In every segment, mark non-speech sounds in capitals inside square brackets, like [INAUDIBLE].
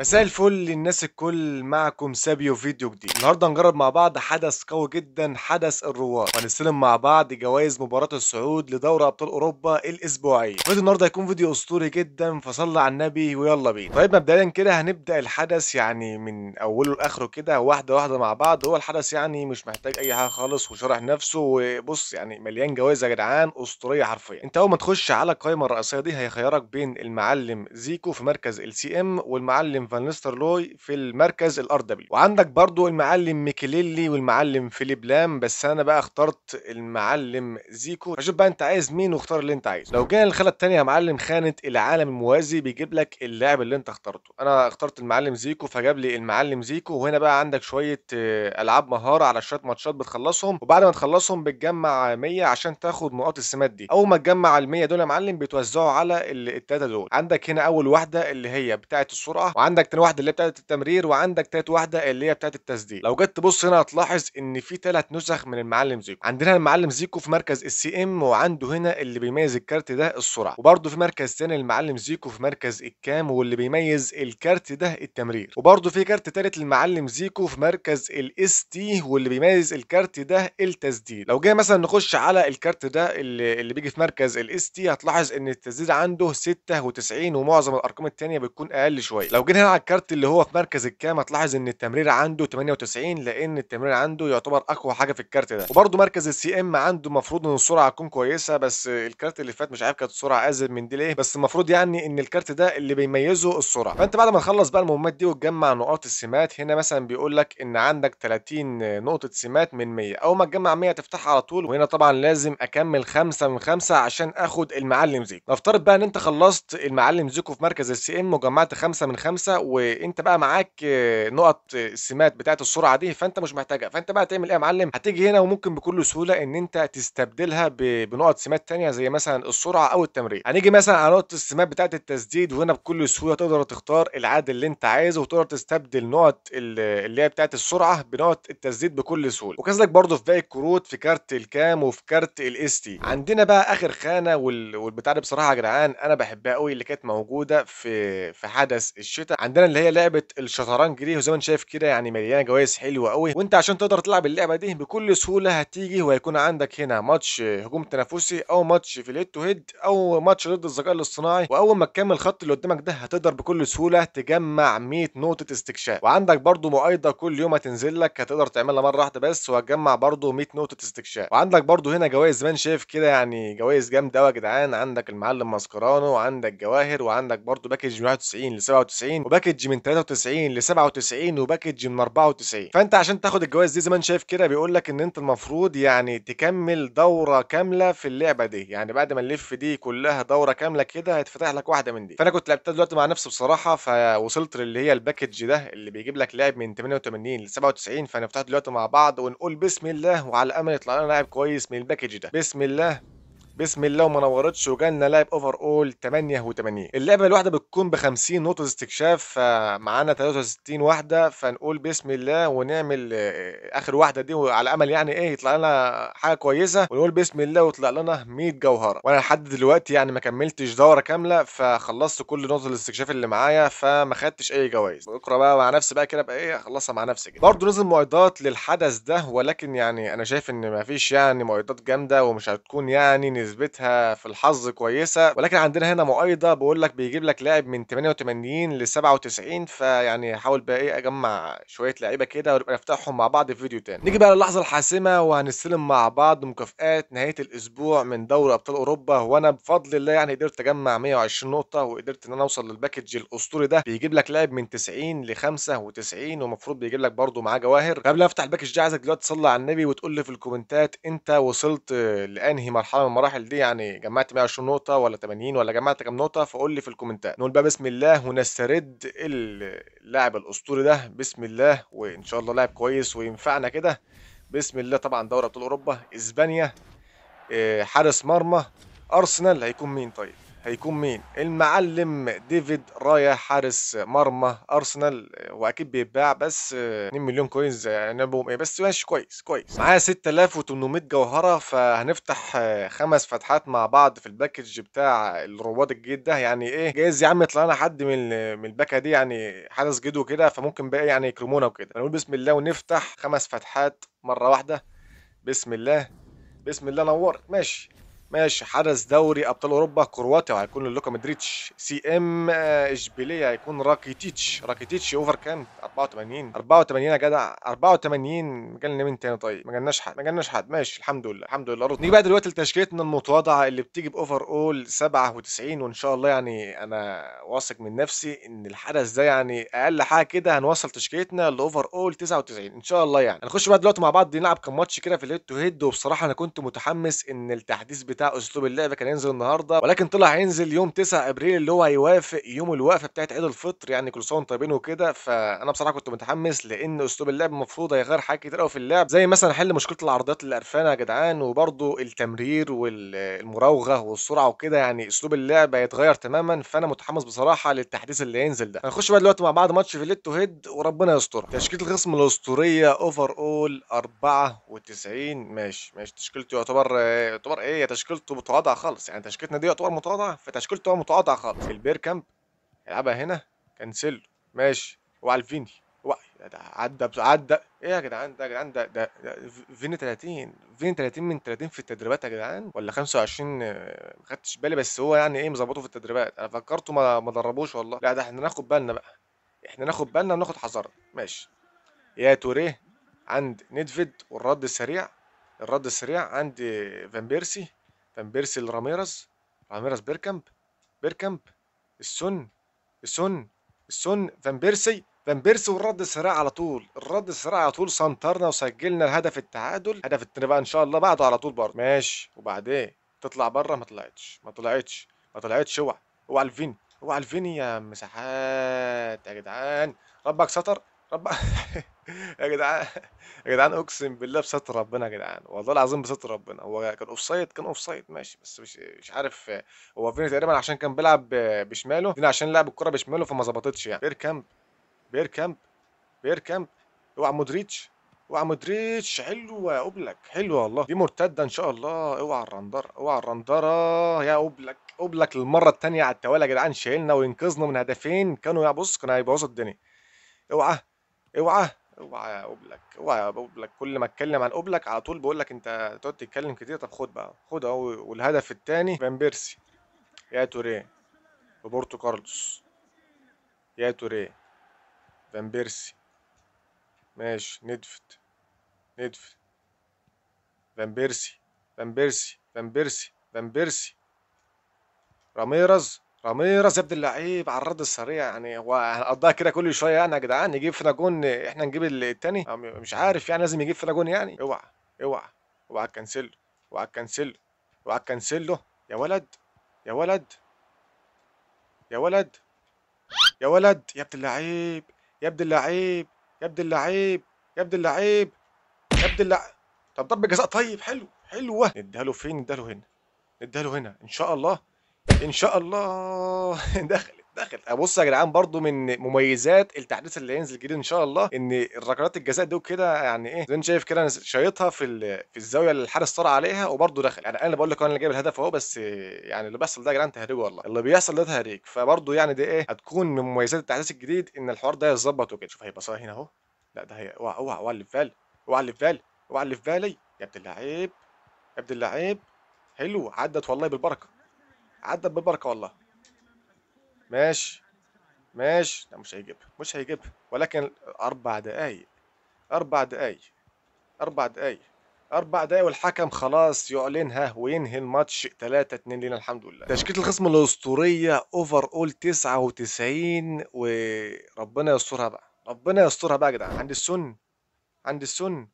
مساء الفل للناس الكل معكم سابيو فيديو جديد النهارده هنجرب مع بعض حدث قوي جدا حدث الرواد وهنستلم مع بعض جوائز مباراه السعود لدوري ابطال اوروبا الاسبوعيه فيديو النهارده هيكون فيديو اسطوري جدا فصلى على النبي ويلا بينا طيب مبدئيا كده هنبدا الحدث يعني من اوله لاخره كده واحده واحده مع بعض هو الحدث يعني مش محتاج اي حاجه خالص وشرح نفسه وبص يعني مليان جوائز يا جدعان اسطوريه حرفيا انت اول ما تخش على القائمه الرئيسيه دي هيخيرك بين المعلم زيكو في مركز ال سي ام والمعلم فان نيسترلوي في المركز الار دبليو وعندك برضو المعلم ميكيليلي والمعلم فيليب لام بس انا بقى اخترت المعلم زيكو فشوف بقى انت عايز مين واختار اللي انت عايزه لو جينا للخانه الثانيه يا معلم خانه العالم الموازي بيجيب لك اللاعب اللي انت اخترته انا اخترت المعلم زيكو فجاب لي المعلم زيكو وهنا بقى عندك شويه آه، العاب مهاره على شويه ماتشات بتخلصهم وبعد ما تخلصهم بتجمع 100 عشان تاخد نقاط السمات دي اول ما تجمع ال 100 دول يا معلم بيتوزعوا على الثلاثه دول عندك هنا اول واحده اللي هي بتاعه السرعه وعندك عندك تاني واحده اللي هي بتاعت التمرير وعندك تالت واحده اللي هي بتاعت التسديد لو جيت تبص هنا هتلاحظ ان في ثلاث نسخ من المعلم زيكو عندنا المعلم زيكو في مركز السي ام وعنده هنا اللي بيميز الكارت ده السرعه وبرده في مركز ثاني المعلم زيكو في مركز الكام واللي بيميز الكارت ده التمرير وبرده في كارت تالت المعلم زيكو في مركز الاس تي واللي بيميز الكارت ده التسديد لو جينا مثلا نخش على الكارت ده اللي, اللي بيجي في مركز الاس تي هتلاحظ ان التسديد عنده 96 ومعظم الارقام الثانيه بتكون اقل شويه لو جينا هنا على الكارت اللي هو في مركز الكام هتلاحظ ان التمرير عنده 98 لان التمرير عنده يعتبر اقوى حاجه في الكارت ده وبرده مركز السي ام عنده المفروض ان السرعه تكون كويسه بس الكارت اللي فات مش عارف كانت السرعه ازيد من دي ليه بس المفروض يعني ان الكارت ده اللي بيميزه السرعه فانت بعد ما تخلص بقى المهمات دي وتجمع نقاط السمات هنا مثلا بيقول لك ان عندك 30 نقطه سمات من 100 اول ما تجمع 100 تفتحها على طول وهنا طبعا لازم اكمل 5 من 5 عشان اخد المعلم زيكو نفترض بقى ان انت خلصت المعلم زيكو في مركز السي ام وجمعت 5 من 5 وانت بقى معاك نقط السمات بتاعه السرعه دي فانت مش محتاجها فانت بقى تعمل ايه يا معلم هتيجي هنا وممكن بكل سهوله ان انت تستبدلها بنقط سمات ثانيه زي مثلا السرعه او التمرير هنيجي مثلا على نقطه السمات بتاعه التسديد وهنا بكل سهوله تقدر تختار العدد اللي انت عايزه وتقدر تستبدل نقط اللي هي بتاعه السرعه بنقط التسديد بكل سهوله وكذلك برضه في باقي الكروت في كارت الكام وفي كارت الاس تي عندنا بقى اخر خانه والبتاع دي بصراحه يا جدعان انا بحبها قوي اللي كانت موجوده في في حدث الشتاء عندنا اللي هي لعبه الشطرنج دي وزي ما انت شايف كده يعني مليانه جوائز حلوه قوي وانت عشان تقدر تلعب اللعبه دي بكل سهوله هتيجي وهيكون عندك هنا ماتش هجوم تنافسي او ماتش في الهيد تو هيد او ماتش ضد الذكاء الاصطناعي واول ما تكمل الخط اللي قدامك ده هتقدر بكل سهوله تجمع 100 نقطه استكشاف وعندك برده مؤايده كل يوم هتنزل لك هتقدر تعملها مره واحده بس وهتجمع برده 100 نقطه استكشاف وعندك برده هنا جوائز زي ما انت شايف كده يعني جوائز جامده قوي يا جدعان عندك المعلم ماسكرانو وعندك جواهر وعندك برده باكج 91 ل 97 وباكج من 93 ل 97 وباكج من 94 فانت عشان تاخد الجوائز دي زي ما انت شايف كده بيقول لك ان انت المفروض يعني تكمل دوره كامله في اللعبه دي يعني بعد ما نلف دي كلها دوره كامله كده هيتفتح لك واحده من دي فانا كنت لعبتها دلوقتي مع نفسي بصراحه فوصلت للي هي الباكج ده اللي بيجيب لك لاعب من 88 ل 97 فتحت دلوقتي مع بعض ونقول بسم الله وعلى امل يطلع لنا لاعب كويس من الباكج ده بسم الله بسم الله وما نورتش وجالنا لاعب اوفر اول 88 اللعبه الواحده بتكون ب 50 نقطه استكشاف فمعانا 63 واحده فنقول بسم الله ونعمل آه، اخر واحده دي على امل يعني ايه يطلع لنا حاجه كويسه ونقول بسم الله ويطلع لنا 100 جوهره وانا لحد دلوقتي يعني ما كملتش دوره كامله فخلصت كل نقطه الاستكشاف اللي معايا فما خدتش اي جوائز اقرا بقى مع نفسي بقى كده بقى ايه اخلصها مع نفسي كده برضه نزل مؤيدات للحدث ده ولكن يعني انا شايف ان ما فيش يعني مؤيدات جامده ومش هتكون يعني نسبتها في الحظ كويسه ولكن عندنا هنا مؤيده بقول لك بيجيب لك لاعب من 88 ل 97 فيعني هحاول بقى ايه اجمع شويه لعيبه كده ونبقى نفتحهم مع بعض في فيديو تاني نيجي بقى للحظه الحاسمه وهنستلم مع بعض مكافئات نهايه الاسبوع من دوري ابطال اوروبا وانا بفضل الله يعني قدرت اجمع 120 نقطه وقدرت ان انا اوصل للباكج الاسطوري ده بيجيب لك لاعب من 90 ل 95 ومفروض بيجيب لك برده معاه جواهر قبل ما افتح الباكج ده عايزك دلوقتي تصلي على النبي وتقول لي في الكومنتات انت وصلت لانهي مرحله من مراحل المراحل دي يعني جمعت 120 نقطه ولا 80 ولا جمعت كام نقطه فقول لي في الكومنتات نقول بقى بسم الله ونسترد اللاعب الاسطوري ده بسم الله وان شاء الله لاعب كويس وينفعنا كده بسم الله طبعا دوري ابطال اوروبا اسبانيا آه، حارس مرمى ارسنال هيكون مين طيب هيكون مين المعلم ديفيد رايا حارس مرمى ارسنال واكيد بيتباع بس 2 آه، مليون كوينز آه، يعني بس ماشي كويس كويس معايا 6800 جوهره فهنفتح آه، خمس فتحات مع بعض في الباكج بتاع الرواد الجديد ده يعني ايه جايز يا عم يطلع لنا حد من من الباكه دي يعني حارس جدو كده فممكن بقى يعني يكرمونا وكده نقول بسم الله ونفتح خمس فتحات مره واحده بسم الله بسم الله نورت ماشي ماشي حدث دوري ابطال اوروبا كرواتيا هيكون لوكا مدريتش سي ام آه، اشبيليه هيكون راكيتيتش راكيتيتش اوفر كام 84 84 يا جدع 84 جالنا مين تاني طيب ما جالناش حد ما جالناش حد ماشي الحمد لله الحمد لله رضنا نيجي بقى دلوقتي لتشكيلتنا المتواضعه اللي بتيجي باوفر اول 97 وان شاء الله يعني انا واثق من نفسي ان الحدث ده يعني اقل حاجه كده هنوصل تشكيلتنا لاوفر اول 99 ان شاء الله يعني هنخش بقى دلوقتي مع بعض نلعب كام ماتش كده في الهيد تو هيد وبصراحه انا كنت متحمس ان التحديث بتاع اسلوب اللعب كان ينزل النهارده ولكن طلع هينزل يوم 9 ابريل اللي هو هيوافق يوم الوقفه بتاعت عيد الفطر يعني كل سنه طيبين وكده فانا بصراحه كنت متحمس لان اسلوب اللعب المفروض هيغير حاجات كتير قوي في اللعب زي مثلا حل مشكله العرضيات قرفانه يا جدعان وبرده التمرير والمراوغه والسرعه وكده يعني اسلوب اللعب هيتغير تماما فانا متحمس بصراحه للتحديث اللي هينزل ده هنخش بقى دلوقتي مع بعض ماتش فيليتو هيد وربنا يسترها تشكيله الخصم الاسطوريه اوفر اول 94 ماشي ماشي تشكيلته يعتبر يعتبر ايه تشكيلته متواضعه خالص يعني تشكيلتنا دي يعتبر متواضعه فتشكيلته متواضعه خالص البيركامب يلعبها هنا كانسيلو ماشي وعلى الفيني عدى عدى ايه يا جدعان ده يا جدعان ده ده, ده فيني 30 فيني 30 من 30 في التدريبات يا جدعان ولا 25 ما خدتش بالي بس هو يعني ايه مظبطه في التدريبات انا فكرته ما ما دربوش والله لا ده احنا ناخد بالنا بقى احنا ناخد بالنا وناخد حذرنا ماشي يا توريه عند نيدفيد والرد السريع الرد السريع عند فان بيرسي فان بيرسي لراميرز راميرز بيركامب بيركامب السن السن السن فان بيرسي فان بيرسي والرد السريع على طول الرد السريع على طول سنترنا وسجلنا الهدف التعادل هدف التاني بقى ان شاء الله بعده على طول برضه ماشي وبعدين تطلع بره ما طلعتش ما طلعتش ما طلعتش اوعى اوعى الفين اوعى الفين يا مساحات يا جدعان ربك ستر رب [LAUGHS] يا جدعان يا جدعان اقسم بالله بستر ربنا يا جدعان والله العظيم بستر ربنا هو كان اوف سايد كان اوف سايد ماشي بس مش مش عارف هو فين تقريبا عشان كان بيلعب بشماله فين عشان لعب الكره بشماله فما ظبطتش يعني بير كامب بير كامب بير كامب اوعى مودريتش اوعى مودريتش حلوه يا اوبلك حلوه والله دي مرتده ان شاء الله اوعى الرندره اوعى الرندره يا اوبلك اوبلك للمره الثانيه على التوالي يا جدعان شايلنا وينقذنا من هدفين كانوا يا بص كانوا هيبوظوا الدنيا اوعى اوعى اوعى يا اوبلك اوعى يا اوبلك كل ما اتكلم عن اوبلك على طول بقول لك انت تقعد تتكلم كتير طب خد بقى خد اهو والهدف الثاني فان بيرسي يا توريه روبرتو كارلوس يا توريه فان بيرسي ماشي ندفت ندفت فان بيرسي فان بيرسي فان بيرسي فان بيرسي راميرز راميرز يا ابن اللعيب على الرد السريع يعني هو هنقضيها كده كل شويه يعني يا جدعان نجيب فينا جون احنا نجيب التاني مش عارف يعني لازم يجيب فينا جون يعني اوعى اوعى اوعى تكنسله اوعى تكنسله اوعى تكنسله يا ولد يا ولد يا ولد يا ولد يا ابن اللعيب يا ابن اللعيب يا ابن اللعيب يا ابن اللعيب يا ابن اللعيب طب ضربة جزاء طيب حلو حلوه نديها له فين نديها له هنا نديها له هنا ان شاء الله إن شاء الله [LAUGHS] دخلت دخلت بص يا جدعان برضو من مميزات التحديث اللي هينزل جديد ان شاء الله ان الركلات الجزاء دي وكده يعني ايه زي انت شايف كده انا شايطها في في الزاويه اللي الحارس طار عليها وبرضو دخل يعني انا بقول لك انا اللي جايب الهدف اهو بس يعني اللي بيحصل ده يا جدعان تهريج والله اللي بيحصل ده تهريج فبرضو يعني دي ايه هتكون من مميزات التحديث الجديد ان الحوار ده يتظبط وكده شوف هيبقى صاير هنا اهو لا ده هي اوعى اوعى اوعى اللي في بالي اوعى اللي في بالي اوعى اللي في بالي يا ابن اللعيب يا ابن اللعيب حلو عدت والله بالبركه عدت بالبركه والله ماشي ماشي لا مش هيجيبها مش هيجيبها ولكن اربع دقايق اربع دقايق اربع دقايق اربع دقايق والحكم خلاص يعلنها وينهي الماتش 3 2 لينا الحمد لله تشكيله الخصم الاسطوريه اوفر اول 99 وربنا يسترها بقى ربنا يسترها بقى يا جدعان عند السن عند السن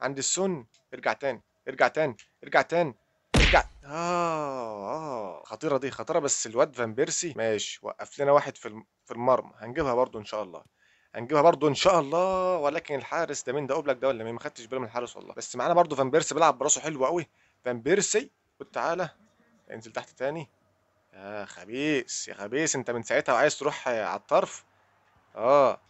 عند السن ارجع تاني ارجع تاني ارجع تاني اه اه خطيره دي خطيره بس الواد فان بيرسي ماشي وقف لنا واحد في في المرمى هنجيبها برضو ان شاء الله هنجيبها برضو ان شاء الله ولكن الحارس ده مين ده اوبلاك ده ولا مين ما خدتش بالي من الحارس والله بس معانا برضو فان بيرسي بيلعب براسه حلو قوي فان بيرسي خد تعالى انزل تحت تاني يا خبيث يا خبيث انت من ساعتها وعايز تروح على الطرف اه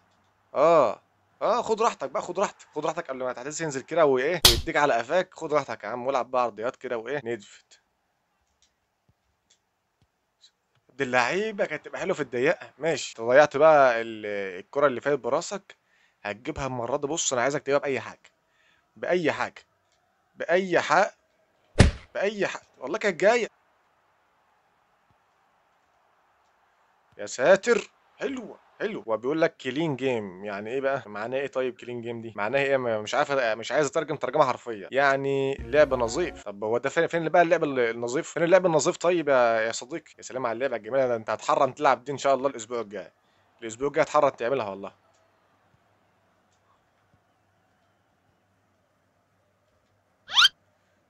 اه اه خد راحتك بقى خد راحتك خد راحتك قبل ما تعتز ينزل كده وايه ويديك على قفاك خد راحتك يا عم والعب بقى عرضيات كده وايه ندفت دي اللعيبه كانت تبقى حلوه في الضيقه ماشي انت ضيعت بقى الكره اللي فاتت براسك هتجيبها المره دي بص انا عايزك تجيبها باي حاجه باي حاجه باي حق باي حق والله كانت جايه يا ساتر حلوه حلو وبيقول لك كلين جيم يعني ايه بقى معناها ايه طيب كلين جيم دي معناها ايه مش عارف مش عايز اترجم ترجمه حرفيه يعني لعب نظيف طب هو ده فين بقى اللعب النظيف فين اللعب النظيف طيب يا صديقي يا سلام على اللعبه الجميله انت هتحرم تلعب دي ان شاء الله الاسبوع الجاي الاسبوع الجاي هتحرم تعملها والله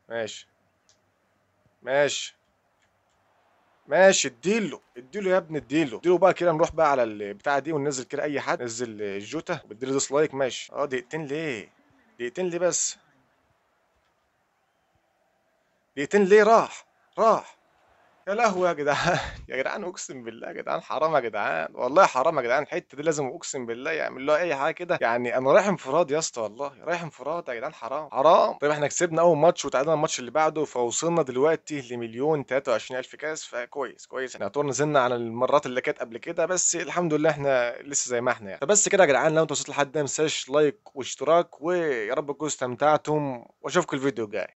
ماشي ماشي ماشي اديله اديله يا ابني اديله اديله بقى كده نروح بقى على البتاعه دي وننزل كده اي حد نزل الجوتا واديله ديسلايك ماشي اه دقيقتين ليه دقيقتين ليه بس دقيقتين ليه راح راح يا لهوي يا جدعان [LAUGHS] يا جدعان اقسم بالله يا جدعان حرام يا جدعان والله حرام يا جدعان الحته دي لازم اقسم بالله يعمل لها اي حاجه كده يعني انا رايح انفراد يا اسطى والله رايح انفراد يا جدعان حرام حرام طيب احنا كسبنا اول ماتش وتعادلنا الماتش اللي بعده فوصلنا دلوقتي لمليون 23 الف كاس فكويس كويس احنا طول نزلنا على المرات اللي كانت قبل كده بس الحمد لله احنا لسه زي ما احنا يعني فبس كده يا جدعان لو انت وصلت لحد ده ما تنساش لايك واشتراك ويا رب تكونوا استمتعتم واشوفكم الفيديو الجاي